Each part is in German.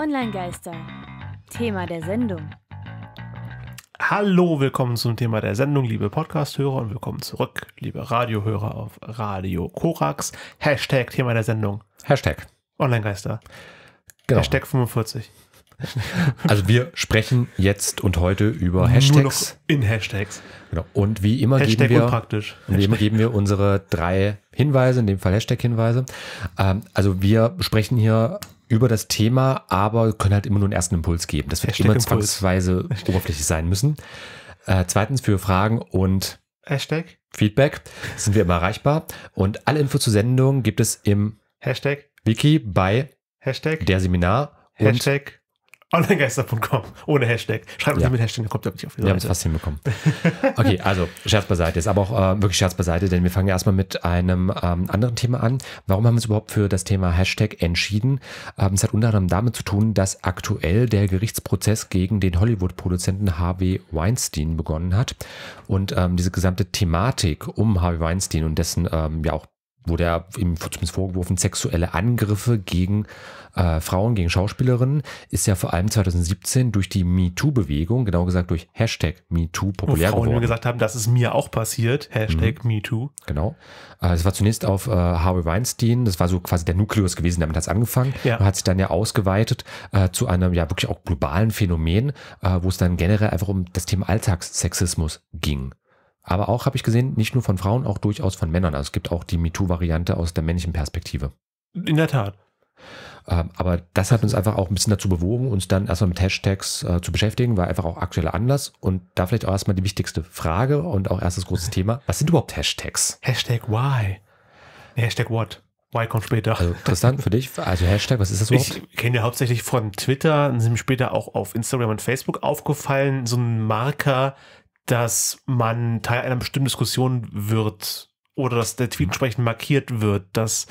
Online-Geister. Thema der Sendung. Hallo, willkommen zum Thema der Sendung, liebe Podcast-Hörer und willkommen zurück, liebe Radiohörer auf Radio Korax. Hashtag Thema der Sendung. Hashtag. Online-Geister. Genau. Hashtag 45. Also wir sprechen jetzt und heute über Hashtags. in Hashtags. Genau. Und wie immer Hashtag geben wir praktisch. Und wie immer geben wir unsere drei Hinweise, in dem Fall Hashtag-Hinweise. Ähm, also wir sprechen hier über das Thema, aber können halt immer nur einen ersten Impuls geben. Das wird Hashtag immer Impuls. zwangsweise oberflächlich sein müssen. Äh, zweitens für Fragen und Hashtag. Feedback sind wir immer erreichbar. Und alle Infos zur Sendung gibt es im Hashtag. Wiki bei Hashtag. der Seminar und Hashtag Onlinegeister.com ohne Hashtag. Schreibt uns ja. mit Hashtag, dann kommt ihr nicht auf die Seite. Wir haben es fast hinbekommen. Okay, also Scherz beiseite. Ist aber auch äh, wirklich Scherz beiseite, denn wir fangen erstmal mit einem ähm, anderen Thema an. Warum haben wir uns überhaupt für das Thema Hashtag entschieden? Ähm, es hat unter anderem damit zu tun, dass aktuell der Gerichtsprozess gegen den Hollywood-Produzenten Harvey Weinstein begonnen hat. Und ähm, diese gesamte Thematik um Harvey Weinstein und dessen ähm, ja auch wurde ja ihm zumindest vorgeworfen, sexuelle Angriffe gegen äh, Frauen, gegen Schauspielerinnen, ist ja vor allem 2017 durch die MeToo-Bewegung, genau gesagt durch Hashtag MeToo populär Wo Frauen geworden. gesagt haben, das ist mir auch passiert, Hashtag mhm. MeToo. Genau. Äh, war zunächst auf äh, Harvey Weinstein, das war so quasi der Nukleus gewesen, damit hat es angefangen ja. und hat sich dann ja ausgeweitet äh, zu einem ja wirklich auch globalen Phänomen, äh, wo es dann generell einfach um das Thema Alltagssexismus ging. Aber auch habe ich gesehen, nicht nur von Frauen, auch durchaus von Männern. Also es gibt auch die MeToo-Variante aus der männlichen Perspektive. In der Tat. Ähm, aber das hat uns einfach auch ein bisschen dazu bewogen, uns dann erstmal mit Hashtags äh, zu beschäftigen, war einfach auch aktueller Anlass und da vielleicht auch erstmal die wichtigste Frage und auch erstes großes Thema. Was sind überhaupt Hashtags? Hashtag why? Hashtag what? Why kommt später? Also interessant für dich, also Hashtag, was ist das überhaupt? Ich kenne ja hauptsächlich von Twitter, und sind mir später auch auf Instagram und Facebook aufgefallen, so ein Marker, dass man Teil einer bestimmten Diskussion wird oder dass der Tweet mhm. entsprechend markiert wird, dass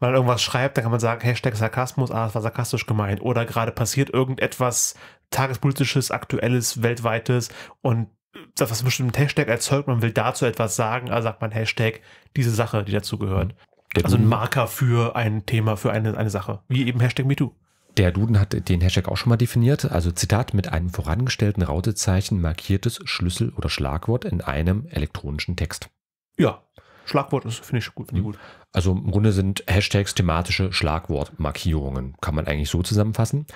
man irgendwas schreibt, dann kann man sagen, Hashtag Sarkasmus, ah, das war sarkastisch gemeint. Oder gerade passiert irgendetwas tagespolitisches, aktuelles, weltweites und das, was bestimmt ein Hashtag erzeugt, man will dazu etwas sagen, also sagt man Hashtag diese Sache, die dazu gehört. Mhm. Also ein Marker für ein Thema, für eine, eine Sache. Wie eben Hashtag MeToo. Der Duden hat den Hashtag auch schon mal definiert. Also Zitat, mit einem vorangestellten Rautezeichen markiertes Schlüssel oder Schlagwort in einem elektronischen Text. Ja, Schlagwort ist, finde ich gut, find ich gut. Also im Grunde sind Hashtags thematische Schlagwortmarkierungen, kann man eigentlich so zusammenfassen.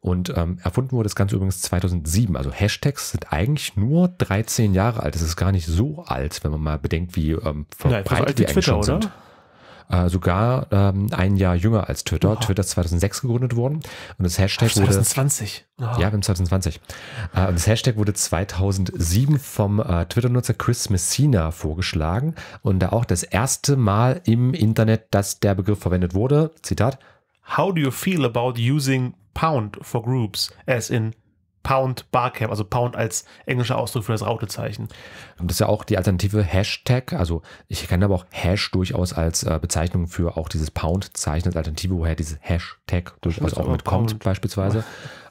Und ähm, erfunden wurde das Ganze übrigens 2007. Also Hashtags sind eigentlich nur 13 Jahre alt. Das ist gar nicht so alt, wenn man mal bedenkt, wie ähm, verbreitet ja, die eigentlich Twitter, schon oder? sind äh, sogar ähm, ein Jahr jünger als Twitter. Wow. Twitter ist 2006 gegründet worden und das Hashtag 2020. wurde... 2020. Ja, wir 2020. Äh, und das Hashtag wurde 2007 vom äh, Twitter-Nutzer Chris Messina vorgeschlagen und da auch das erste Mal im Internet, dass der Begriff verwendet wurde, Zitat, How do you feel about using pound for groups as in Pound Barcamp, also Pound als englischer Ausdruck für das Rautezeichen. das ist ja auch die Alternative Hashtag, also ich kenne aber auch Hash durchaus als äh, Bezeichnung für auch dieses Pound-Zeichen als Alternative, woher dieses Hashtag durchaus auch mitkommt Pound. beispielsweise.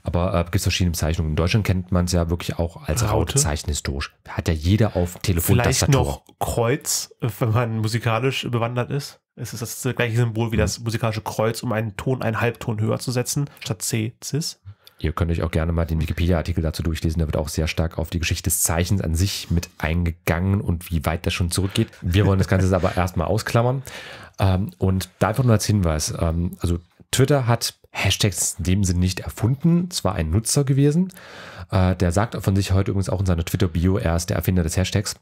Aber äh, gibt es verschiedene Bezeichnungen. In Deutschland kennt man es ja wirklich auch als Rautezeichen historisch. Hat ja jeder auf Telefon. Vielleicht Tastatur. noch Kreuz, wenn man musikalisch bewandert ist. Es ist das gleiche Symbol wie mhm. das musikalische Kreuz, um einen Ton einen Halbton höher zu setzen, statt C, Cis. Ihr könnt euch auch gerne mal den Wikipedia-Artikel dazu durchlesen. Da wird auch sehr stark auf die Geschichte des Zeichens an sich mit eingegangen und wie weit das schon zurückgeht. Wir wollen das Ganze aber erstmal ausklammern. Ähm, und da einfach nur als Hinweis. Ähm, also Twitter hat Hashtags in dem Sinn nicht erfunden. Zwar ein Nutzer gewesen. Äh, der sagt von sich heute übrigens auch in seiner Twitter-Bio, er ist der Erfinder des Hashtags.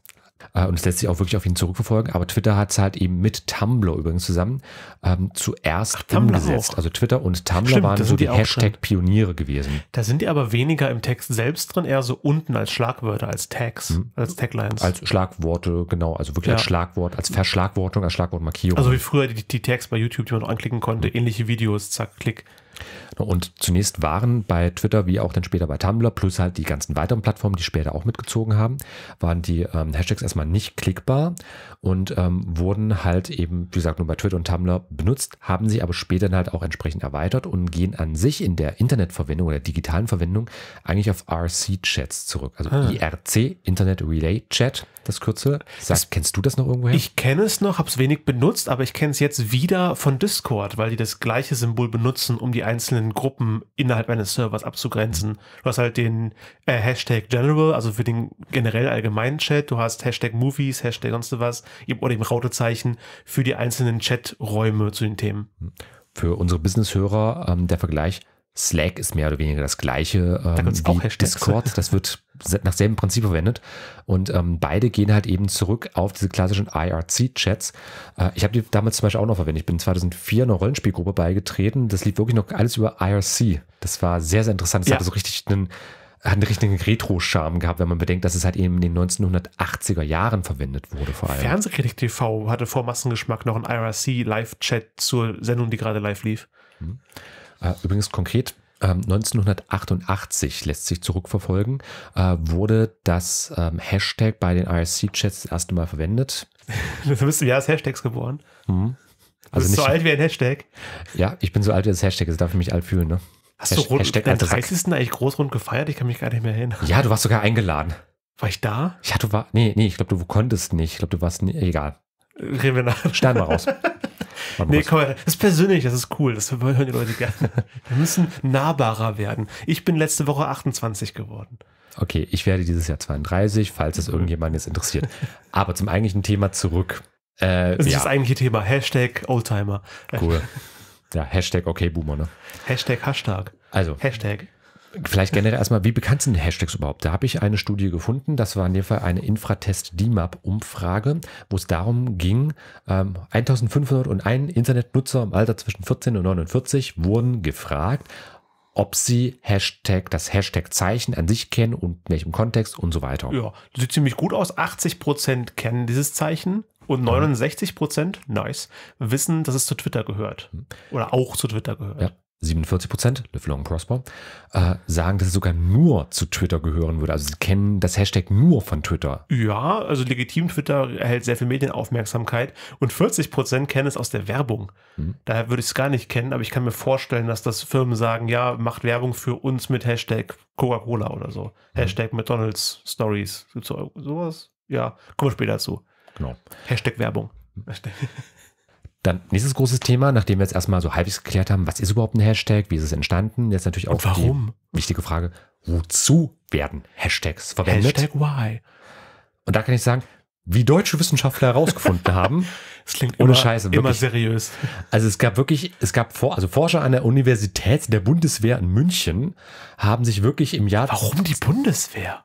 Äh, und es lässt sich auch wirklich auf ihn zurückverfolgen, aber Twitter hat es halt eben mit Tumblr übrigens zusammen ähm, zuerst Ach, umgesetzt. Auch. Also Twitter und Tumblr Stimmt, waren so die, die Hashtag-Pioniere gewesen. Da sind die aber weniger im Text selbst drin, eher so unten als Schlagwörter, als Tags, mhm. als Taglines. Als Schlagworte, genau, also wirklich ja. als Schlagwort, als Verschlagwortung, als Schlagwortmarkierung. Also wie früher die, die Tags bei YouTube, die man noch anklicken konnte, mhm. ähnliche Videos, zack, klick. Und zunächst waren bei Twitter wie auch dann später bei Tumblr plus halt die ganzen weiteren Plattformen, die später auch mitgezogen haben, waren die ähm, Hashtags erstmal nicht klickbar und ähm, wurden halt eben, wie gesagt, nur bei Twitter und Tumblr benutzt, haben sie aber später dann halt auch entsprechend erweitert und gehen an sich in der Internetverwendung oder digitalen Verwendung eigentlich auf RC-Chats zurück. Also ah. IRC, Internet Relay Chat, das Kürzel. Sag, das, kennst du das noch irgendwoher? Ich kenne es noch, habe es wenig benutzt, aber ich kenne es jetzt wieder von Discord, weil die das gleiche Symbol benutzen, um die einzelnen Gruppen innerhalb eines Servers abzugrenzen. Du hast halt den äh, Hashtag General, also für den generell allgemeinen Chat. Du hast Hashtag Movies, Hashtag sonst was oder eben Rautezeichen für die einzelnen Chaträume zu den Themen. Für unsere Business-Hörer ähm, der Vergleich, Slack ist mehr oder weniger das gleiche ähm, da wie Discord. Das wird nach selben Prinzip verwendet. Und ähm, beide gehen halt eben zurück auf diese klassischen IRC-Chats. Äh, ich habe die damals zum Beispiel auch noch verwendet. Ich bin 2004 einer Rollenspielgruppe beigetreten. Das lief wirklich noch alles über IRC. Das war sehr, sehr interessant. Das ja. hatte so richtig einen einen richtigen Retro-Charme gehabt, wenn man bedenkt, dass es halt eben in den 1980er Jahren verwendet wurde vor allem. Fernsehkritik TV hatte vor Massengeschmack noch einen IRC-Live-Chat zur Sendung, die gerade live lief. Hm. Äh, übrigens konkret 1988 ähm, lässt sich zurückverfolgen, äh, wurde das ähm, Hashtag bei den IRC-Chats das erste Mal verwendet. Du bist im Jahr des Hashtags geboren. Hm. Also nicht, so alt wie ein Hashtag. Ja, ich bin so alt wie das Hashtag, das darf ich mich alt fühlen, ne? Hast Has du rund, Hashtag den 30. Sack. eigentlich rund gefeiert? Ich kann mich gar nicht mehr erinnern. Ja, du warst sogar eingeladen. War ich da? Ja, du war. Nee, nee, ich glaube, du konntest nicht. Ich glaube, du warst. Nee, egal. Reden wir nach. Schneiden wir raus. Warte, nee, komm, das ist persönlich, das ist cool, das hören die Leute gerne. Wir müssen nahbarer werden. Ich bin letzte Woche 28 geworden. Okay, ich werde dieses Jahr 32, falls es mhm. irgendjemand jetzt interessiert. Aber zum eigentlichen Thema zurück. Äh, das ist ja. das eigentliche Thema. Hashtag Oldtimer. Cool. Ja, Hashtag okay Boomer, ne? Hashtag Hashtag. Also. Hashtag. Vielleicht generell erstmal, wie bekannt sind Hashtags überhaupt? Da habe ich eine Studie gefunden, das war in dem Fall eine Infratest-DMAP-Umfrage, wo es darum ging, ähm, 1501 Internetnutzer im Alter zwischen 14 und 49 wurden gefragt, ob sie Hashtag, das Hashtag-Zeichen an sich kennen und in welchem Kontext und so weiter. Ja, sieht ziemlich gut aus. 80% Prozent kennen dieses Zeichen und 69 mhm. Prozent, nice, wissen, dass es zu Twitter gehört. Mhm. Oder auch zu Twitter gehört. Ja. 47 Prozent, Live Long Prosper, äh, sagen, dass es sogar nur zu Twitter gehören würde. Also sie kennen das Hashtag nur von Twitter. Ja, also legitim Twitter erhält sehr viel Medienaufmerksamkeit und 40 Prozent kennen es aus der Werbung. Hm. Daher würde ich es gar nicht kennen, aber ich kann mir vorstellen, dass das Firmen sagen, ja, macht Werbung für uns mit Hashtag Coca-Cola oder so. Hm. Hashtag McDonalds Stories. Gibt's sowas? Ja, kommen wir später dazu. Genau. Hashtag Werbung. Hm. Dann nächstes großes Thema, nachdem wir jetzt erstmal so halbwegs geklärt haben, was ist überhaupt ein Hashtag, wie ist es entstanden, jetzt natürlich auch warum? die wichtige Frage, wozu werden Hashtags verwendet? Hashtag why? Und da kann ich sagen, wie deutsche Wissenschaftler herausgefunden haben. Das klingt ohne immer, Scheiße, wirklich. immer seriös. Also es gab wirklich, es gab vor, also Forscher an der Universität der Bundeswehr in München haben sich wirklich im Jahr. Warum die Bundeswehr?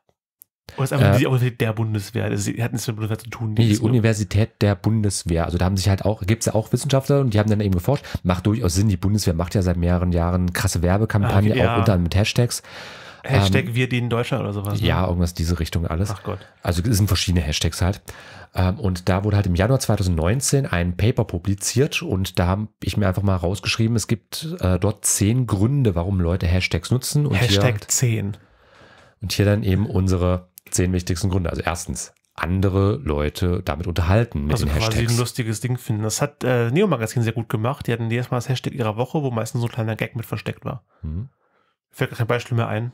Oder oh, ist einfach äh, die Universität der Bundeswehr? Also sie hatten es mit der Bundeswehr zu tun. Nee, die Universität der Bundeswehr. Also da haben sich halt auch, gibt es ja auch Wissenschaftler und die haben dann eben geforscht. Macht durchaus Sinn, die Bundeswehr macht ja seit mehreren Jahren krasse Werbekampagne, ah, okay, auch unter anderem mit Hashtags. Hashtag ähm, wir den Deutschland oder sowas. Ne? Ja, irgendwas diese Richtung alles. Ach Gott. Also es sind verschiedene Hashtags halt. Ähm, und da wurde halt im Januar 2019 ein Paper publiziert und da habe ich mir einfach mal rausgeschrieben, es gibt äh, dort zehn Gründe, warum Leute Hashtags nutzen. Und Hashtag hier, 10. Und hier dann eben unsere zehn wichtigsten Gründe. Also erstens, andere Leute damit unterhalten mit also den Hashtags. Also quasi ein lustiges Ding finden. Das hat äh, Neo Magazin sehr gut gemacht. Die hatten jedes Mal das Hashtag ihrer Woche, wo meistens so ein kleiner Gag mit versteckt war. Mhm. Fällt kein Beispiel mehr ein.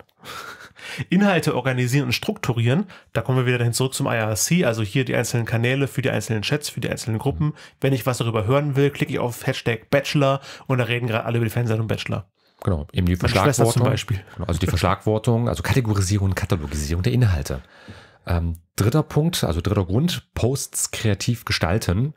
Inhalte organisieren und strukturieren. Da kommen wir wieder dahin zurück zum IRC. Also hier die einzelnen Kanäle für die einzelnen Chats, für die einzelnen Gruppen. Mhm. Wenn ich was darüber hören will, klicke ich auf Hashtag Bachelor und da reden gerade alle über die Fernsehsendung Bachelor. Genau, eben die Verschlagwortung. Zum Beispiel. Genau, also die Verschlagwortung, also Kategorisierung und Katalogisierung der Inhalte. Ähm, dritter Punkt, also dritter Grund, Posts kreativ gestalten.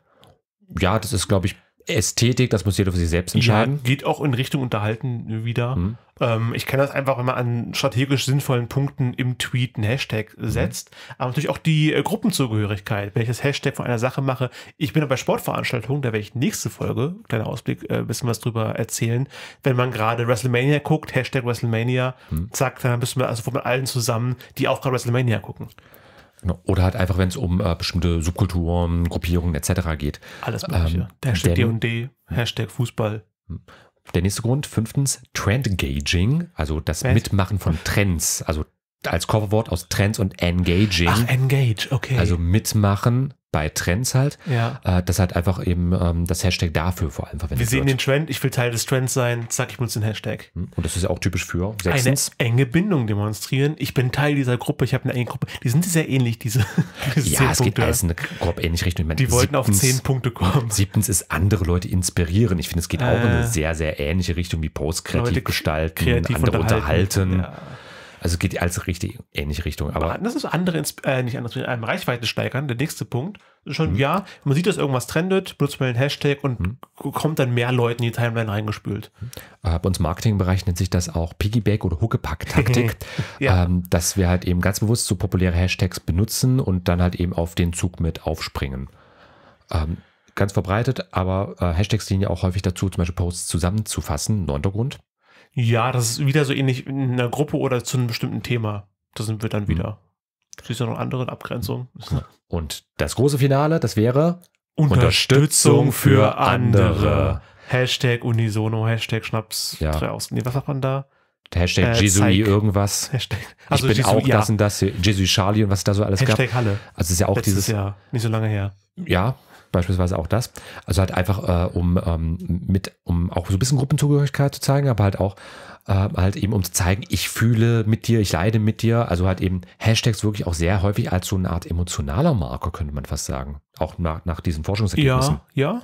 Ja, das ist, glaube ich, Ästhetik, das muss jeder für sich selbst entscheiden. Ja, geht auch in Richtung Unterhalten wieder. Mhm. Ähm, ich kenne das einfach, wenn man an strategisch sinnvollen Punkten im Tweet einen Hashtag mhm. setzt. Aber natürlich auch die äh, Gruppenzugehörigkeit. Wenn ich das Hashtag von einer Sache mache, ich bin bei Sportveranstaltungen, da werde ich nächste Folge, kleiner Ausblick, äh, ein äh, bisschen was drüber erzählen. Wenn man gerade WrestleMania guckt, Hashtag WrestleMania, mhm. zack, dann müssen wir also von allen zusammen, die auch gerade WrestleMania gucken. Ne? Oder halt einfach, wenn es um äh, bestimmte Subkulturen, Gruppierungen etc. geht. Alles Mögliche. Ähm, Hashtag D&D, Hashtag Fußball. Hm. Der nächste Grund, fünftens, Trend Gaging, also das Was? Mitmachen von Trends, also als Coverwort aus Trends und Engaging. Ach, Engage, okay. Also mitmachen bei Trends halt, ja. äh, dass halt einfach eben ähm, das Hashtag dafür vor allem verwendet wird. Wir sehen wird. den Trend, ich will Teil des Trends sein, zack, ich muss den Hashtag. Hm, und das ist ja auch typisch für sechstens. Eine enge Bindung demonstrieren. Ich bin Teil dieser Gruppe, ich habe eine enge Gruppe. Die sind sehr ähnlich, diese, diese Ja, es Punkte. geht alles in eine grob ähnliche Richtung. Meine, die wollten siebtens, auf zehn Punkte kommen. Siebtens ist andere Leute inspirieren. Ich finde, es geht äh, auch in eine äh. sehr, sehr ähnliche Richtung wie Post kreativ Leute gestalten, kreativ andere unterhalten. unterhalten. Ja. Also geht alles richtig ähnliche Richtung. Aber, das ist andere, äh, nicht anders, mit einem Reichweite steigern. Der nächste Punkt ist schon, mhm. ja, man sieht, dass irgendwas trendet, benutzt man den Hashtag und mhm. kommt dann mehr Leuten in die Timeline reingespült. Mhm. Äh, bei uns im Marketingbereich nennt sich das auch Piggyback oder Huckepack-Taktik, ja. ähm, dass wir halt eben ganz bewusst so populäre Hashtags benutzen und dann halt eben auf den Zug mit aufspringen. Ähm, ganz verbreitet, aber äh, Hashtags dienen ja auch häufig dazu, zum Beispiel Posts zusammenzufassen, im Hintergrund. Ja, das ist wieder so ähnlich in einer Gruppe oder zu einem bestimmten Thema. Da sind wir dann hm. wieder. Es gibt ja noch andere Abgrenzungen. Und das große Finale, das wäre Unterstützung, Unterstützung für andere. Hashtag Unisono, Hashtag Schnaps. Ja. Nee, was sagt man da? Hashtag äh, Jesui irgendwas. Hashtag, also ich bin Jesu, auch ja. das und das, Jesui Charlie und was da so alles Hashtag gab. Halle. Also ist ja auch Letztes dieses. Jahr, nicht so lange her. Ja, beispielsweise auch das. Also halt einfach, äh, um ähm, mit, um auch so ein bisschen Gruppenzugehörigkeit zu zeigen, aber halt auch äh, halt eben, um zu zeigen, ich fühle mit dir, ich leide mit dir. Also halt eben Hashtags wirklich auch sehr häufig als so eine Art emotionaler Marker, könnte man fast sagen. Auch nach, nach diesen Forschungsergebnissen. Ja, ja.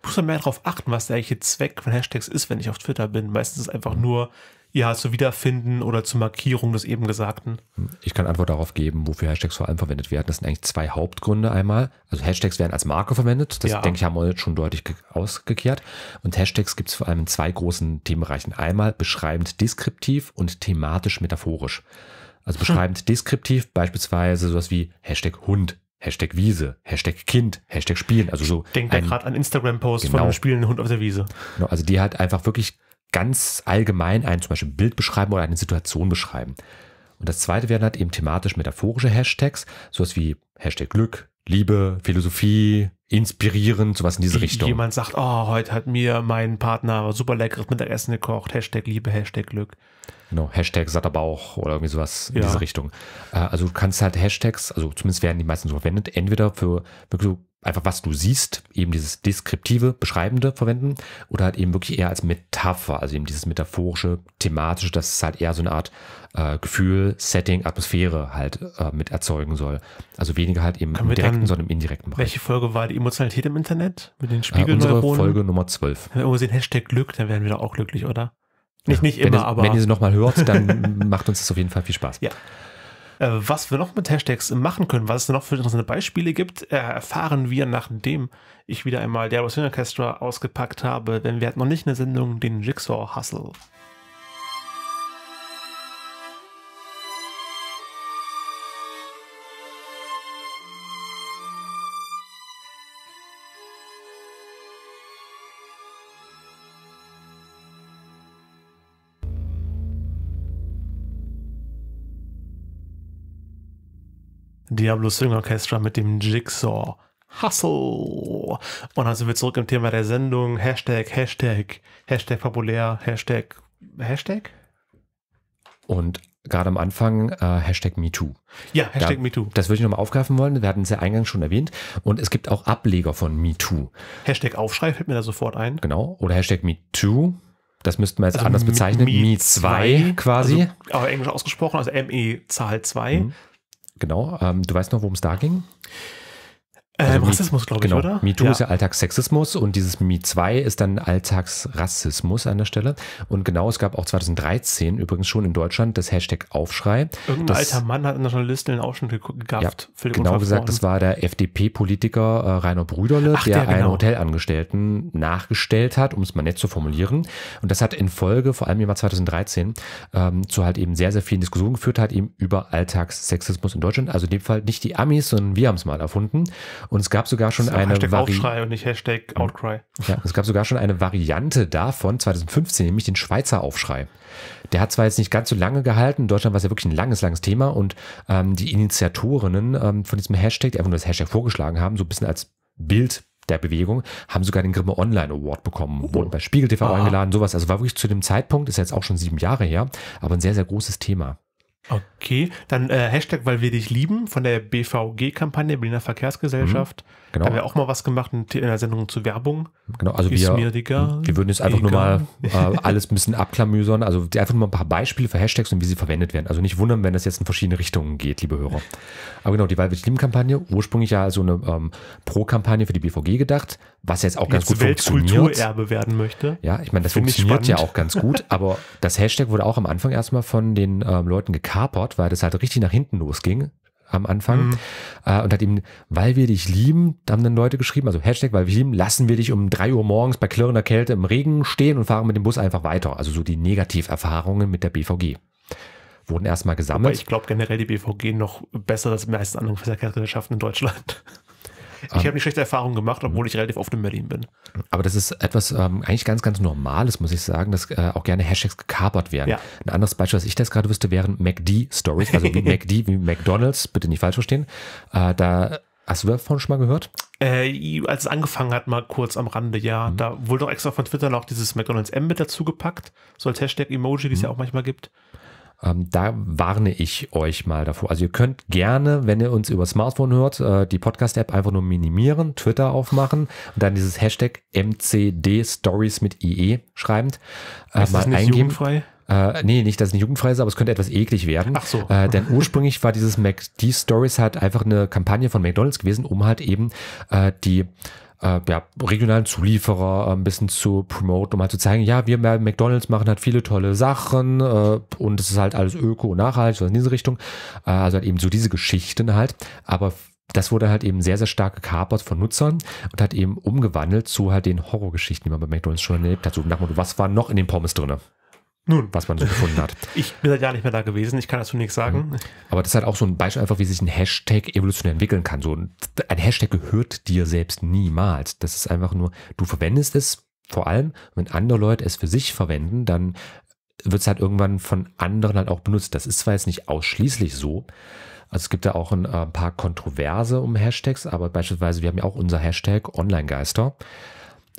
Ich muss man mehr darauf achten, was der eigentliche Zweck von Hashtags ist, wenn ich auf Twitter bin. Meistens ist es einfach nur, ja, zu Wiederfinden oder zur Markierung des eben Gesagten? Ich kann Antwort darauf geben, wofür Hashtags vor allem verwendet werden. Das sind eigentlich zwei Hauptgründe einmal. Also Hashtags werden als Marke verwendet. Das ja. denke ich, haben wir jetzt schon deutlich ausgekehrt. Und Hashtags gibt es vor allem in zwei großen Themenbereichen. Einmal beschreibend deskriptiv und thematisch metaphorisch. Also beschreibend hm. deskriptiv beispielsweise sowas wie Hashtag Hund Hashtag Wiese, Hashtag Kind, Hashtag Spielen. Also so. Denkt da gerade an Instagram-Post genau, von einem spielenden Hund auf der Wiese. Genau, also die halt einfach wirklich ganz allgemein ein zum Beispiel Bild beschreiben oder eine Situation beschreiben. Und das zweite wären halt eben thematisch metaphorische Hashtags, sowas wie Hashtag Glück, Liebe, Philosophie, inspirieren, sowas in diese wie Richtung. Jemand sagt, oh, heute hat mir mein Partner super leckeres Mittagessen gekocht, Hashtag Liebe, Hashtag Glück. Genau, Hashtag satter Bauch oder irgendwie sowas in ja. diese Richtung. Äh, also du kannst halt Hashtags, also zumindest werden die meisten so verwendet, entweder für wirklich so einfach was du siehst, eben dieses deskriptive, beschreibende verwenden oder halt eben wirklich eher als Metapher, also eben dieses metaphorische, thematische, das ist halt eher so eine Art äh, Gefühl, Setting, Atmosphäre halt äh, mit erzeugen soll. Also weniger halt eben Können im direkten, dann, sondern im indirekten Bereich. Welche Folge war die Emotionalität im Internet mit den äh, Spiegelneuronen? Äh, unsere Folge Nummer 12. Wenn wir irgendwo sehen Hashtag Glück, dann werden wir doch auch glücklich, oder? Nicht, nicht immer, wenn ihr, aber... Wenn ihr sie nochmal hört, dann macht uns das auf jeden Fall viel Spaß. Ja. Äh, was wir noch mit Hashtags machen können, was es noch für interessante Beispiele gibt, äh, erfahren wir, nachdem ich wieder einmal der Orchestra ausgepackt habe, denn wir hatten noch nicht eine Sendung den Jigsaw Hustle. Diablo String Orchestra mit dem Jigsaw. Hustle. Und dann sind wir zurück im Thema der Sendung. Hashtag, Hashtag, Hashtag populär, Hashtag, Hashtag? Und gerade am Anfang äh, Hashtag MeToo. Ja, Hashtag da, MeToo. Das würde ich nochmal aufgreifen wollen. Wir hatten es ja eingangs schon erwähnt. Und es gibt auch Ableger von MeToo. Hashtag Aufschrei fällt mir da sofort ein. Genau. Oder Hashtag MeToo. Das müssten wir jetzt also anders bezeichnen. Me2 quasi. Also, aber englisch ausgesprochen, also ME Zahl 2. Mhm. Genau. Ähm, du weißt noch, worum es da ging? Äh, also ähm, Rassismus, glaube ich, genau. oder? MeToo ja. ist ja Alltagssexismus und dieses Me 2 ist dann Alltagsrassismus an der Stelle. Und genau, es gab auch 2013 übrigens schon in Deutschland das Hashtag Aufschrei. Irgendein das, alter Mann hat in der Journalistin einen Ausschnitt gegafft. Ja, genau gesagt, das war der FDP-Politiker äh, Rainer Brüderle, Ach, der, der genau. einen Hotelangestellten nachgestellt hat, um es mal nett zu formulieren. Und das hat in Folge, vor allem im Jahr 2013, ähm, zu halt eben sehr, sehr vielen Diskussionen geführt, hat eben über Alltagssexismus in Deutschland. Also in dem Fall nicht die Amis, sondern wir haben es mal erfunden. Und es gab sogar schon das ist eine Hashtag Aufschrei und nicht Hashtag hm. Outcry. Ja, es gab sogar schon eine Variante davon 2015, nämlich den Schweizer Aufschrei. Der hat zwar jetzt nicht ganz so lange gehalten, in Deutschland war es ja wirklich ein langes, langes Thema und ähm, die Initiatorinnen ähm, von diesem Hashtag, die einfach nur das Hashtag vorgeschlagen haben, so ein bisschen als Bild der Bewegung, haben sogar den Grimme Online Award bekommen, oh. wurden bei Spiegel TV ah. eingeladen, sowas. Also war wirklich zu dem Zeitpunkt, ist jetzt auch schon sieben Jahre her, aber ein sehr, sehr großes Thema. Okay, dann äh, Hashtag, weil wir dich lieben von der BVG-Kampagne, Berliner Verkehrsgesellschaft. Mhm, genau. Da haben wir auch mal was gemacht in, in der Sendung zu Werbung. Genau, also Ist wir, mir digger, wir würden jetzt einfach digger. nur mal äh, alles ein bisschen abklamüsern. Also einfach nur mal ein paar Beispiele für Hashtags und wie sie verwendet werden. Also nicht wundern, wenn das jetzt in verschiedene Richtungen geht, liebe Hörer. Aber genau, die Weil wir dich lieben-Kampagne, ursprünglich ja so eine ähm, Pro-Kampagne für die BVG gedacht, was jetzt auch ganz jetzt gut funktioniert. Weltkulturerbe werden möchte. Ja, ich meine, das Find funktioniert ja auch ganz gut, aber das Hashtag wurde auch am Anfang erstmal von den ähm, Leuten gekapert, weil das halt richtig nach hinten losging am Anfang. Mhm. Äh, und hat eben, weil wir dich lieben, haben dann Leute geschrieben, also Hashtag, weil wir lieben, lassen wir dich um drei Uhr morgens bei klirrender Kälte im Regen stehen und fahren mit dem Bus einfach weiter. Also so die Negativerfahrungen mit der BVG wurden erstmal gesammelt. Aber ich glaube generell die BVG noch besser als die meisten anderen Verkehrsgesellschaften in Deutschland. Ich habe ähm. nicht schlechte Erfahrungen gemacht, obwohl ich relativ oft in Berlin bin. Aber das ist etwas ähm, eigentlich ganz, ganz Normales, muss ich sagen, dass äh, auch gerne Hashtags gekapert werden. Ja. Ein anderes Beispiel, was ich das gerade wüsste, wären MacD-Stories, also wie MacD, wie McDonalds, bitte nicht falsch verstehen. Äh, da Hast du davon schon mal gehört? Äh, als es angefangen hat, mal kurz am Rande, ja. Mhm. Da wurde doch extra von Twitter noch dieses McDonalds M mit dazu gepackt, so als Hashtag-Emoji, wie es mhm. ja auch manchmal gibt. Ähm, da warne ich euch mal davor. Also ihr könnt gerne, wenn ihr uns über Smartphone hört, äh, die Podcast-App einfach nur minimieren, Twitter aufmachen und dann dieses Hashtag MCD Stories mit IE schreibend äh, ist mal das nicht Jugendfrei? Äh, nee, nicht, dass es nicht jugendfrei ist, aber es könnte etwas eklig werden. Ach so. Äh, denn ursprünglich war dieses McD Stories halt einfach eine Kampagne von McDonalds gewesen, um halt eben äh, die äh, ja, regionalen Zulieferer äh, ein bisschen zu promoten, um halt zu zeigen, ja, wir bei McDonalds machen halt viele tolle Sachen äh, und es ist halt alles öko und nachhaltig oder in diese Richtung. Äh, also halt eben so diese Geschichten halt, aber das wurde halt eben sehr, sehr stark gekapert von Nutzern und hat eben umgewandelt zu halt den Horrorgeschichten, die man bei McDonalds schon erlebt hat. So nach Motto, was war noch in den Pommes drinne? Nun. Was man so gefunden hat. Ich bin seit halt Jahren nicht mehr da gewesen, ich kann dazu nichts sagen. Mhm. Aber das ist halt auch so ein Beispiel einfach, wie sich ein Hashtag evolutionär entwickeln kann. So ein, Hashtag gehört dir selbst niemals. Das ist einfach nur, du verwendest es vor allem, wenn andere Leute es für sich verwenden, dann wird es halt irgendwann von anderen halt auch benutzt. Das ist zwar jetzt nicht ausschließlich so, also es gibt da auch ein äh, paar Kontroverse um Hashtags, aber beispielsweise, wir haben ja auch unser Hashtag Online-Geister.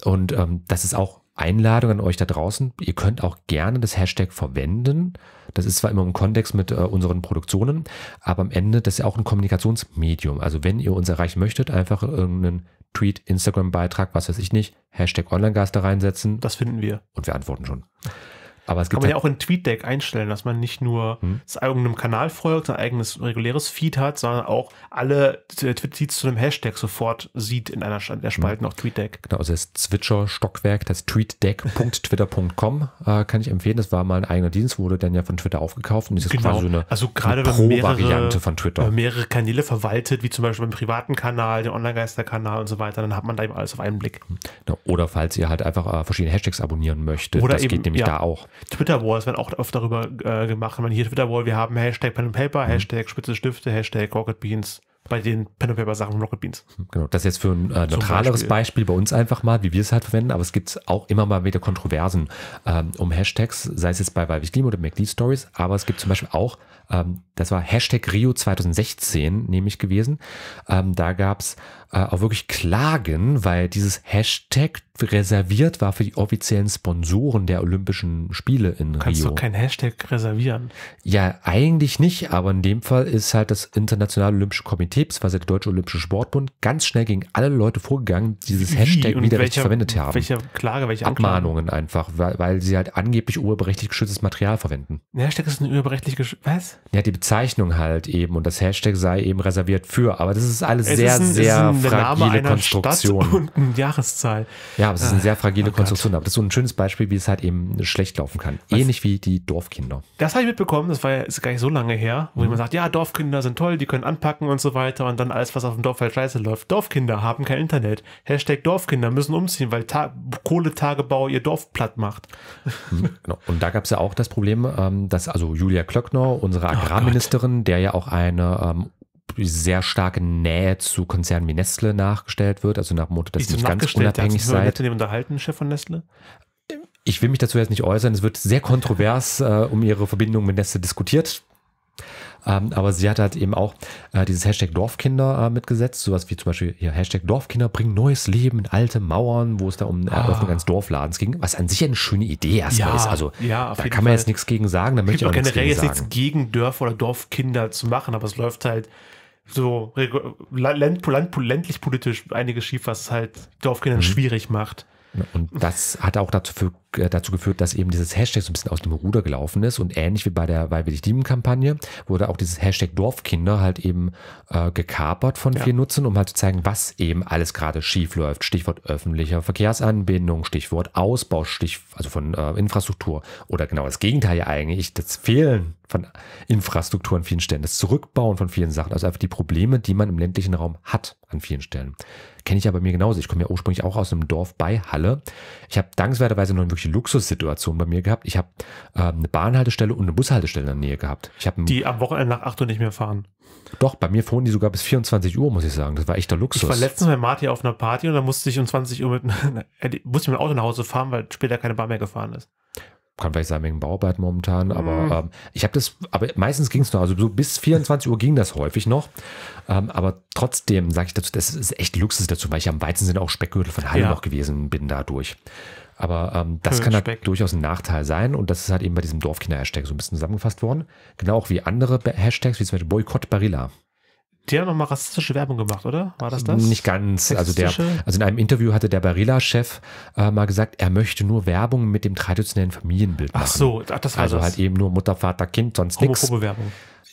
Und ähm, das ist auch Einladung an euch da draußen. Ihr könnt auch gerne das Hashtag verwenden. Das ist zwar immer im Kontext mit äh, unseren Produktionen, aber am Ende, das ist ja auch ein Kommunikationsmedium. Also wenn ihr uns erreichen möchtet, einfach irgendeinen Tweet, Instagram-Beitrag, was weiß ich nicht, Hashtag online gaste reinsetzen. Das finden wir. Und wir antworten schon. Aber es gibt kann man halt ja auch in TweetDeck einstellen, dass man nicht nur hm. eigenem Kanal folgt, sein eigenes reguläres Feed hat, sondern auch alle Tweets zu einem Hashtag sofort sieht in einer der Spalten hm. auf TweetDeck. Genau, also das twitcher stockwerk das tweetdeck.twitter.com äh, kann ich empfehlen. Das war mal ein eigener Dienst, wurde dann ja von Twitter aufgekauft und ist genau. quasi eine, also gerade eine Pro-Variante von Twitter. Wenn man mehrere Kanäle verwaltet, wie zum Beispiel beim privaten Kanal, den Online-Geister-Kanal und so weiter, dann hat man da eben alles auf einen Blick. Genau. Oder falls ihr halt einfach äh, verschiedene Hashtags abonnieren möchtet, Oder das eben, geht nämlich ja. da auch. Twitter-Walls werden auch oft darüber äh, gemacht. Ich hier Twitter-Wall, wir haben Hashtag Pen and Paper, mhm. Hashtag Spitze Stifte, Hashtag Rocket Beans bei den Pen and Paper Sachen von Rocket Beans. Mhm, genau, das ist jetzt für ein äh, neutraleres Beispiel. Beispiel. bei uns einfach mal, wie wir es halt verwenden, aber es gibt auch immer mal wieder Kontroversen ähm, um Hashtags, sei es jetzt bei Weibig Limo oder McLean Stories, aber es gibt zum Beispiel auch, ähm, das war Hashtag Rio 2016 nämlich gewesen, ähm, da gab es äh, auch wirklich Klagen, weil dieses Hashtag reserviert war für die offiziellen Sponsoren der Olympischen Spiele in Rio. Kannst du keinen Hashtag reservieren? Ja, eigentlich nicht, aber in dem Fall ist halt das Internationale Olympische Komitee, beziehungsweise der Deutsche Olympische Sportbund, ganz schnell gegen alle Leute vorgegangen, die dieses Hashtag Und widerrechtlich welcher, verwendet haben. Welche Klage, welche Abmahnungen Anklage? einfach, weil, weil, sie halt angeblich urheberrechtlich geschütztes Material verwenden. Ein Hashtag ist ein urheberrechtlich geschütztes, was? Ja, die Bezeichnung halt eben und das Hashtag sei eben reserviert für, aber das ist alles es sehr, ist ein, sehr ist ein, fragile Konstruktion. Stadt und eine Jahreszahl. Ja, ja, aber es ist ah, eine sehr fragile oh Konstruktion. Gott. Aber das ist so ein schönes Beispiel, wie es halt eben schlecht laufen kann. Was? Ähnlich wie die Dorfkinder. Das habe ich mitbekommen, das war ja ist gar nicht so lange her, wo mhm. jemand sagt, ja, Dorfkinder sind toll, die können anpacken und so weiter und dann alles, was auf dem Dorf halt scheiße läuft. Dorfkinder haben kein Internet. Hashtag Dorfkinder müssen umziehen, weil Ta Kohletagebau ihr Dorf platt macht. Mhm, genau. Und da gab es ja auch das Problem, ähm, dass also Julia Klöckner, unsere oh Agrarministerin, oh der ja auch eine ähm, sehr starke Nähe zu Konzernen wie Nestle nachgestellt wird, also nach dem Motto, dass ihr nicht ganz unabhängig seid. Hast du dem unterhalten, Chef von Nestle? Ich will mich dazu jetzt nicht äußern. Es wird sehr kontrovers äh, um ihre Verbindung mit Nestle diskutiert. Ähm, aber sie hat halt eben auch äh, dieses Hashtag Dorfkinder äh, mitgesetzt, sowas wie zum Beispiel hier, Hashtag Dorfkinder bringen neues Leben in alte Mauern, wo es da um eine Eröffnung ah. eines Dorfladens ging, was an sich eine schöne Idee erstmal ja, ist. Also ja, da kann man Fall. jetzt nichts gegen sagen, da möchte ich auch, auch nichts gegen sagen. generell jetzt nichts gegen Dörfer oder Dorfkinder zu machen, aber es läuft halt so land, land, ländlich politisch einiges schief, was halt Dorfkindern mhm. schwierig macht. Und das hat auch dazu, für, äh, dazu, geführt, dass eben dieses Hashtag so ein bisschen aus dem Ruder gelaufen ist. Und ähnlich wie bei der Weil wir Kampagne wurde auch dieses Hashtag Dorfkinder halt eben äh, gekapert von ja. vielen Nutzern, um halt zu zeigen, was eben alles gerade schief läuft. Stichwort öffentlicher Verkehrsanbindung, Stichwort Ausbau, Stich, also von äh, Infrastruktur. Oder genau das Gegenteil ja eigentlich, das Fehlen von Infrastruktur an vielen Stellen, das Zurückbauen von vielen Sachen, also einfach die Probleme, die man im ländlichen Raum hat an vielen Stellen. Kenne ich aber mir genauso. Ich komme ja ursprünglich auch aus einem Dorf bei Halle. Ich habe dankenswerterweise nur eine wirkliche Luxussituation bei mir gehabt. Ich habe äh, eine Bahnhaltestelle und eine Bushaltestelle in der Nähe gehabt. Ich einen, die am Wochenende nach 8 Uhr nicht mehr fahren. Doch, bei mir fuhren die sogar bis 24 Uhr, muss ich sagen. Das war echter Luxus. Ich war letztens bei Martin auf einer Party und dann musste ich um 20 Uhr mit, musste ich mit dem Auto nach Hause fahren, weil später keine Bahn mehr gefahren ist kann vielleicht sein wegen Bauarbeit momentan, aber mhm. ähm, ich habe das, aber meistens ging es noch, also so bis 24 Uhr ging das häufig noch. Ähm, aber trotzdem sage ich dazu, das ist echt Luxus dazu, weil ich am Weizen sind auch Speckgürtel von Halle ja. noch gewesen bin dadurch. Aber ähm, das Schön kann halt durchaus ein Nachteil sein und das ist halt eben bei diesem Dorfkinder-Hashtag so ein bisschen zusammengefasst worden. Genau auch wie andere Hashtags, wie zum Beispiel Boykott Barilla der nochmal rassistische Werbung gemacht, oder? War das das? Nicht ganz. Also, der, also in einem Interview hatte der Barilla-Chef äh, mal gesagt, er möchte nur Werbung mit dem traditionellen Familienbild machen. Ach so, das war Also das. halt eben nur Mutter, Vater, Kind, sonst nichts. Homophobe Werbung.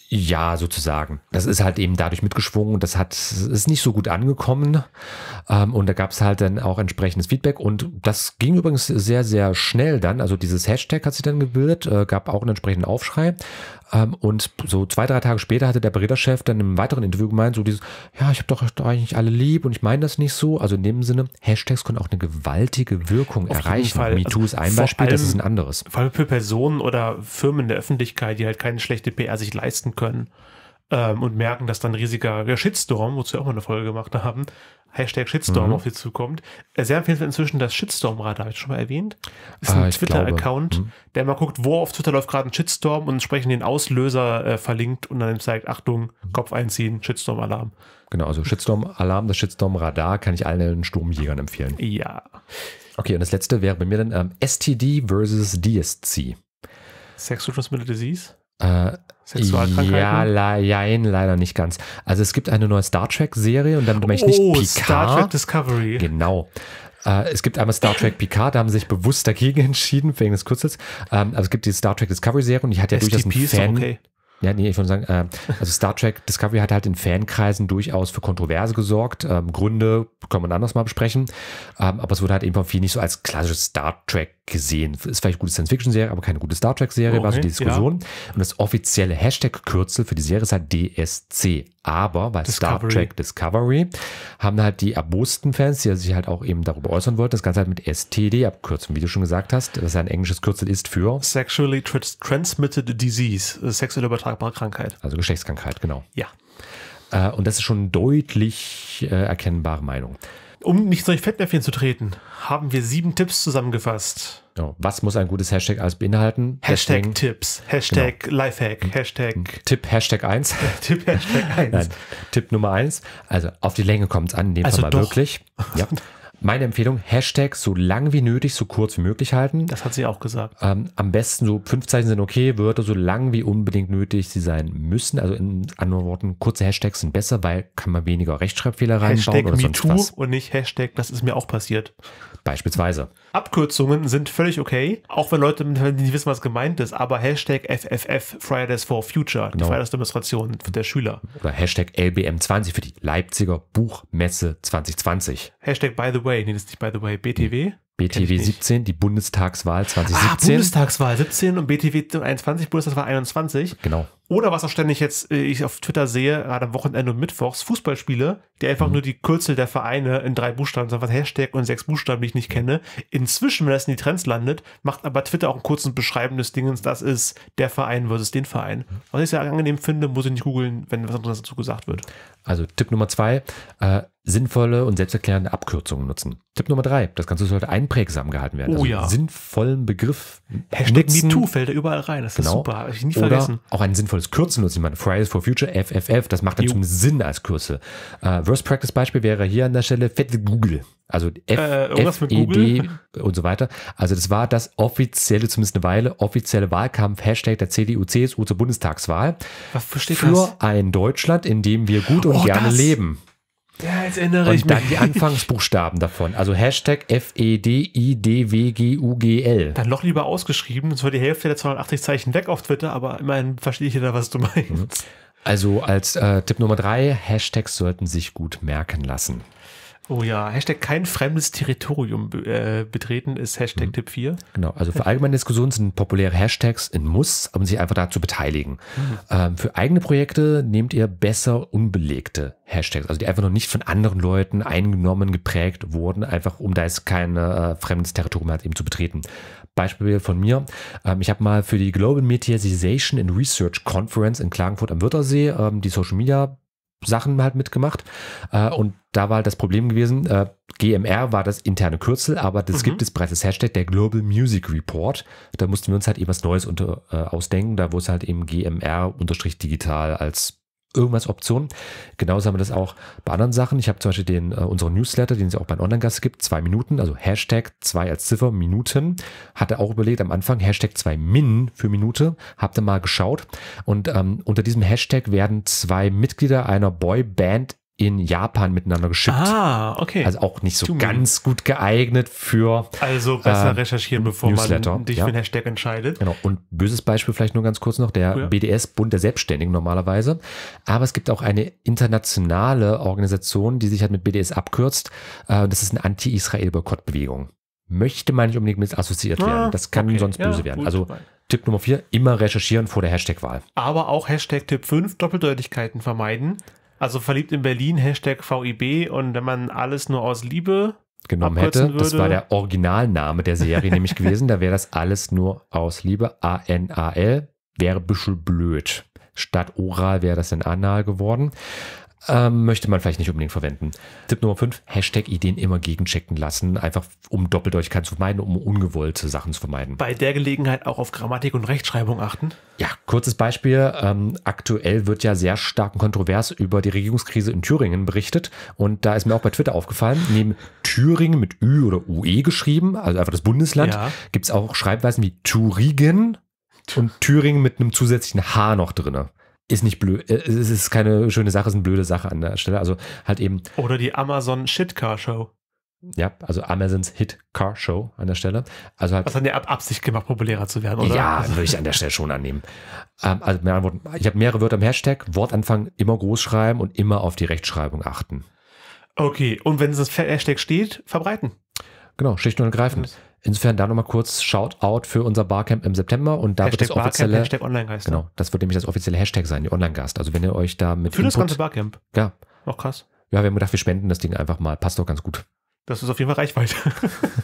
Ja, sozusagen. Das ist halt eben dadurch mitgeschwungen und das hat ist nicht so gut angekommen. Ähm, und da gab es halt dann auch entsprechendes Feedback. Und das ging übrigens sehr, sehr schnell dann. Also dieses Hashtag hat sich dann gebildet, äh, gab auch einen entsprechenden Aufschrei. Ähm, und so zwei, drei Tage später hatte der Breda-Chef dann im weiteren Interview gemeint, so dieses, ja, ich habe doch eigentlich alle lieb und ich meine das nicht so. Also in dem Sinne, Hashtags können auch eine gewaltige Wirkung Auf erreichen. MeToo also ist ein Beispiel, allem, das ist ein anderes. Vor allem für Personen oder Firmen der Öffentlichkeit, die halt keine schlechte PR sich leisten können ähm, und merken, dass dann riesiger Shitstorm, wozu wir auch mal eine Folge gemacht haben, Hashtag Shitstorm mhm. auf sie zukommt. Äh, sehr empfehlenswert inzwischen das Shitstorm-Radar, habe ich schon mal erwähnt. Ist ein ah, Twitter-Account, mhm. der mal guckt, wo auf Twitter läuft gerade ein Shitstorm und entsprechend den Auslöser äh, verlinkt und dann zeigt, Achtung, mhm. Kopf einziehen, Shitstorm-Alarm. Genau, also Shitstorm-Alarm, das Shitstorm-Radar kann ich allen Sturmjägern empfehlen. Ja. Okay, und das letzte wäre bei mir dann ähm, STD versus DSC. Sexual Transmitted Disease? Äh, Sexualkrankheiten? Ja, nein, leider nicht ganz. Also es gibt eine neue Star Trek-Serie und damit meine ich nicht oh, Picard. Star Trek Discovery. Genau. Äh, es gibt einmal Star Trek Picard, da haben sie sich bewusst dagegen entschieden, wegen des Kurzes. Ähm, also es gibt die Star Trek Discovery-Serie und die hat ja STP durchaus einen Fan. Okay. Ja, nee, ich würde sagen, äh, also Star Trek Discovery hat halt in Fankreisen durchaus für Kontroverse gesorgt. Ähm, Gründe kann man anders mal besprechen. Ähm, aber es wurde halt eben von vielen nicht so als klassisches Star Trek gesehen. Ist vielleicht eine gute Science-Fiction-Serie, aber keine gute Star Trek-Serie, okay, war so die Diskussion. Ja. Und das offizielle Hashtag-Kürzel für die Serie ist halt DSC aber bei Discovery. Star Trek Discovery haben halt die erbosten Fans, die sich halt auch eben darüber äußern wollten, das Ganze halt mit STD abkürzen, wie du schon gesagt hast, dass ein englisches Kürzel ist für Sexually Transmitted Disease, äh, sexuell übertragbare Krankheit. Also Geschlechtskrankheit, genau. Ja. Äh, und das ist schon deutlich äh, erkennbare Meinung. Um nicht solche Fettnäpfchen zu treten, haben wir sieben Tipps zusammengefasst. Genau. Was muss ein gutes Hashtag alles beinhalten? Hashtag Deswegen, Tipps, Hashtag genau. Lifehack, Hashtag. Tipp Hashtag 1. Tipp Hashtag 1. Nein, Tipp Nummer 1. Also auf die Länge kommt es an, nehmen dem also Fall mal doch. wirklich. Ja. Meine Empfehlung, Hashtag so lang wie nötig, so kurz wie möglich halten. Das hat sie auch gesagt. Ähm, am besten so fünf Zeichen sind okay, Wörter so lang wie unbedingt nötig sie sein müssen. Also in anderen Worten, kurze Hashtags sind besser, weil kann man weniger Rechtschreibfehler reinbauen Hashtag oder sonst was. und nicht Hashtag, das ist mir auch passiert. Beispielsweise. Abkürzungen sind völlig okay, auch wenn Leute nicht wissen, was gemeint ist, aber Hashtag FFF, Fridays for Future, genau. die Fridays-Demonstration der Schüler. Oder Hashtag LBM20 für die Leipziger Buchmesse 2020. Hashtag by the Way, nee, das ist nicht By the Way, BTW. BTW 17, die Bundestagswahl 2017. Ah, Bundestagswahl 17 und BTW 21, Bundestagswahl 21. Genau. Oder was auch ständig jetzt äh, ich auf Twitter sehe, gerade am Wochenende und Mittwochs, Fußballspiele, die einfach mhm. nur die Kürzel der Vereine in drei Buchstaben, sondern Hashtag und sechs Buchstaben, die ich nicht kenne. Inzwischen, wenn das in die Trends landet, macht aber Twitter auch einen kurzen Beschreiben des Dingens, das ist der Verein versus den Verein. Mhm. Was ich sehr angenehm finde, muss ich nicht googeln, wenn was anderes dazu gesagt wird. Also Tipp Nummer zwei, äh, sinnvolle und selbsterklärende Abkürzungen nutzen. Tipp Nummer drei, das Ganze sollte einprägsam gehalten werden. Oh also ja. sinnvollen Begriff. Hashtag MeToo fällt da überall rein. Das genau. ist super, habe ich nie Oder vergessen. Auch ein sinnvolles Kürzel nutzen. Ich meine, Fridays for Future, FFF, das macht dann zum Sinn als Kürzel. Uh, äh, Worst Practice Beispiel wäre hier an der Stelle fette Google. Also äh, F, äh, F E D und so weiter. Also das war das offizielle, zumindest eine Weile, offizielle Wahlkampf-Hashtag der CDU, CSU zur Bundestagswahl. Was versteht für das? ein Deutschland, in dem wir gut und oh, gerne das? leben. Ja, jetzt erinnere und ich mich. Und dann die Anfangsbuchstaben davon. Also Hashtag F-E-D-I-D-W-G-U-G-L. E dann noch lieber ausgeschrieben. Das war die Hälfte der 280 Zeichen weg auf Twitter, aber immerhin verstehe ich ja da, was du mhm. meinst. Also als äh, Tipp Nummer drei, Hashtags sollten sich gut merken lassen. Oh ja, Hashtag kein fremdes Territorium äh, betreten ist Hashtag mhm. Tipp 4. Genau, also für allgemeine Diskussionen sind populäre Hashtags ein Muss, um sich einfach da zu beteiligen. Mhm. Ähm, für eigene Projekte nehmt ihr besser unbelegte Hashtags, also die einfach noch nicht von anderen Leuten eingenommen, geprägt wurden, einfach um da jetzt kein äh, fremdes Territorium hat, eben zu betreten. Beispiel von mir, ähm, ich habe mal für die Global Mediatization and Research Conference in Klagenfurt am Wörthersee ähm, die Social Media Sachen halt mitgemacht. Äh, oh. und da war halt das Problem gewesen, äh, GMR war das interne Kürzel, aber das mhm. gibt es bereits das Hashtag, der Global Music Report. Da mussten wir uns halt eben was Neues unter, äh, ausdenken. Da wurde es halt eben GMR-digital als irgendwas Option. Genauso haben wir das auch bei anderen Sachen. Ich habe zum Beispiel den, äh, unseren Newsletter, den es auch bei Online-Gast gibt, zwei Minuten, also Hashtag zwei als Ziffer, Minuten. Hatte auch überlegt am Anfang, Hashtag zwei Min für Minute. Habt ihr mal geschaut und ähm, unter diesem Hashtag werden zwei Mitglieder einer Boyband in Japan miteinander geschickt. Ah, okay. Also auch nicht so Too ganz mean. gut geeignet für. Also besser äh, recherchieren, bevor Newsletter. man dich ja. für den Hashtag entscheidet. Genau. Und böses Beispiel vielleicht nur ganz kurz noch, der oh ja. BDS, Bund der Selbstständigen normalerweise. Aber es gibt auch eine internationale Organisation, die sich halt mit BDS abkürzt. Äh, das ist eine Anti-Israel-Boykott-Bewegung. Möchte man nicht unbedingt mit assoziiert ah, werden. Das kann okay. sonst böse ja, werden. Gut, also Tipp Nummer vier, immer recherchieren vor der Hashtag-Wahl. Aber auch Hashtag Tipp 5, Doppeldeutigkeiten vermeiden. Also verliebt in Berlin, Hashtag VIB und wenn man alles nur aus Liebe genommen hätte, würde, das war der Originalname der Serie nämlich gewesen, da wäre das alles nur aus Liebe, A-N-A-L, wäre ein bisschen blöd. Statt oral wäre das in anal geworden. Ähm, möchte man vielleicht nicht unbedingt verwenden. Tipp Nummer 5, Hashtag-Ideen immer gegenchecken lassen, einfach um Doppeldeutigkeit zu vermeiden, um ungewollte Sachen zu vermeiden. Bei der Gelegenheit auch auf Grammatik und Rechtschreibung achten? Ja, kurzes Beispiel. Ähm, aktuell wird ja sehr stark und kontrovers über die Regierungskrise in Thüringen berichtet und da ist mir auch bei Twitter aufgefallen, neben Thüringen mit Ü oder UE geschrieben, also einfach das Bundesland, ja. gibt es auch Schreibweisen wie Thüringen und Thüringen mit einem zusätzlichen H noch drinnen ist nicht blöd, äh, es ist keine schöne Sache, es ist eine blöde Sache an der Stelle. Also halt eben. Oder die Amazon Shit Car Show. Ja, also Amazons Hit Car Show an der Stelle. Also halt, Was hat der ab Absicht gemacht, populärer zu werden, oder? Ja, würde ich an der Stelle schon annehmen. Ähm, also mehr Antworten. Ich habe mehrere Wörter im Hashtag, Wortanfang immer groß schreiben und immer auf die Rechtschreibung achten. Okay, und wenn es das Hashtag steht, verbreiten. Genau, schlicht und ergreifend. Insofern da nochmal kurz Shoutout für unser Barcamp im September und da Hashtag wird das offizielle Barcamp, Hashtag Online-Geist. Ne? Genau, das wird nämlich das offizielle Hashtag sein, die Online-Gast. Also wenn ihr euch da mit Für Input, das ganze Barcamp? Ja. Auch krass. Ja, wir haben gedacht, wir spenden das Ding einfach mal. Passt doch ganz gut. Das ist auf jeden Fall Reichweite.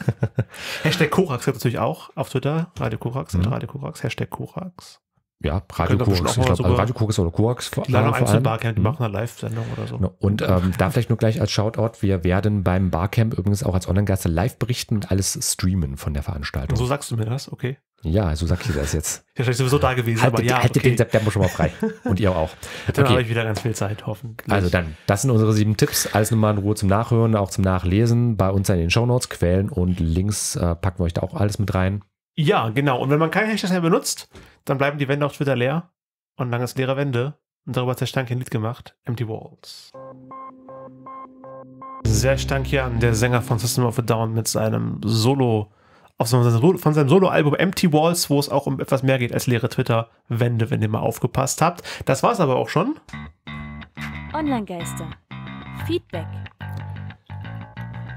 Hashtag Korax gibt es natürlich auch auf Twitter. Radio Korax, mhm. Radio Korax, Hashtag Korax ja, Radio Korax. Ich glaube, also Radio Korax oder Korax vor, vor allem. Barcamp, die hm. machen eine Live-Sendung oder so. Ne, und ähm, da vielleicht nur gleich als Shoutout, wir werden beim Barcamp übrigens auch als Online-Gäste live berichten und alles streamen von der Veranstaltung. So sagst du mir das, okay. Ja, so sag ich das jetzt. Ja, vielleicht sowieso da gewesen, haltet, aber ja. Haltet okay. den September schon mal frei. Und ihr auch. dann okay. habe ich wieder ganz viel Zeit, hoffentlich. Also dann, das sind unsere sieben Tipps. Alles nochmal in Ruhe zum Nachhören, auch zum Nachlesen. Bei uns in den Shownotes, quälen und Links äh, packen wir euch da auch alles mit rein. Ja, genau. Und wenn man keinen Hashtag mehr benutzt, dann bleiben die Wände auf Twitter leer und dann ist leere Wände. Und darüber hat der Stank ein Lied gemacht, Empty Walls. Sehr hier an der Sänger von System of a Down mit seinem Solo, von seinem Solo-Album Empty Walls, wo es auch um etwas mehr geht als leere Twitter-Wände, wenn ihr mal aufgepasst habt. Das war's aber auch schon. Online-Geister. Feedback.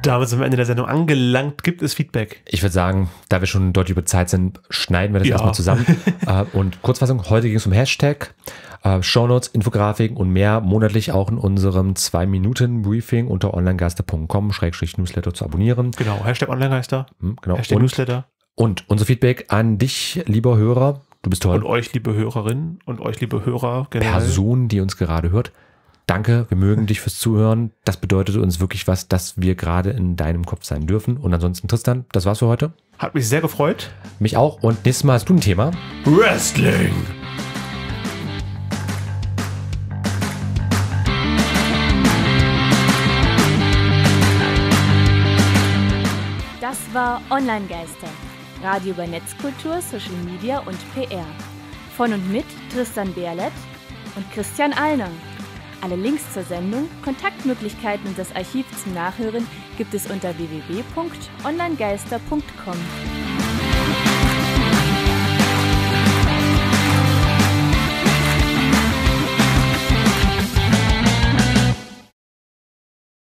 Da sind wir am Ende der Sendung angelangt. Gibt es Feedback? Ich würde sagen, da wir schon deutlich über Zeit sind, schneiden wir das ja. erstmal zusammen. Äh, und Kurzfassung, heute ging es um Hashtag, äh, Shownotes, Infografiken und mehr monatlich auch in unserem 2-Minuten-Briefing unter onlinegeister.com-newsletter Schrägstrich zu abonnieren. Genau, Hashtag Onlinegeister, hm, genau. Hashtag und, Newsletter. Und unser Feedback an dich, lieber Hörer, du bist toll. Und euch, liebe Hörerinnen und euch, liebe Hörer. Generell. Personen, die uns gerade hört. Danke, wir mögen dich fürs Zuhören. Das bedeutet uns wirklich was, dass wir gerade in deinem Kopf sein dürfen. Und ansonsten, Tristan, das war's für heute. Hat mich sehr gefreut. Mich auch. Und nächstes Mal hast du ein Thema. Wrestling. Das war Online Geister. Radio über Netzkultur, Social Media und PR. Von und mit Tristan Berlet und Christian Alner. Alle Links zur Sendung, Kontaktmöglichkeiten und das Archiv zum Nachhören gibt es unter www.onlinegeister.com.